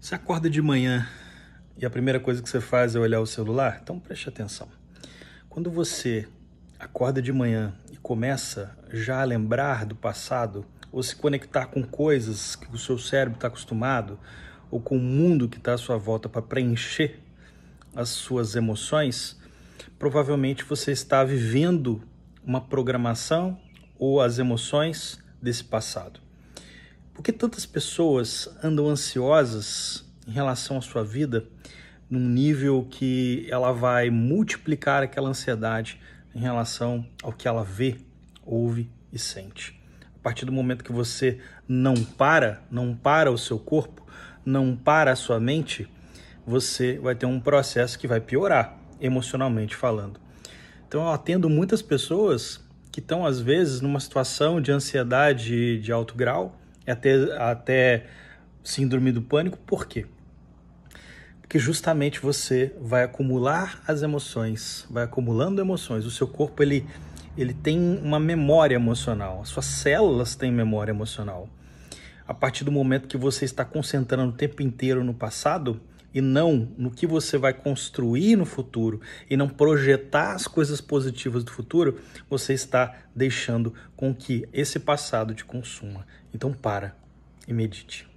Você acorda de manhã e a primeira coisa que você faz é olhar o celular? Então preste atenção. Quando você acorda de manhã e começa já a lembrar do passado, ou se conectar com coisas que o seu cérebro está acostumado, ou com o mundo que está à sua volta para preencher as suas emoções, provavelmente você está vivendo uma programação ou as emoções desse passado. Por que tantas pessoas andam ansiosas em relação à sua vida num nível que ela vai multiplicar aquela ansiedade em relação ao que ela vê, ouve e sente? A partir do momento que você não para, não para o seu corpo, não para a sua mente, você vai ter um processo que vai piorar emocionalmente falando. Então eu atendo muitas pessoas que estão às vezes numa situação de ansiedade de alto grau, é até, até síndrome do pânico, por quê? Porque justamente você vai acumular as emoções, vai acumulando emoções. O seu corpo ele, ele tem uma memória emocional, as suas células têm memória emocional. A partir do momento que você está concentrando o tempo inteiro no passado, e não no que você vai construir no futuro e não projetar as coisas positivas do futuro, você está deixando com que esse passado te consuma. Então para e medite.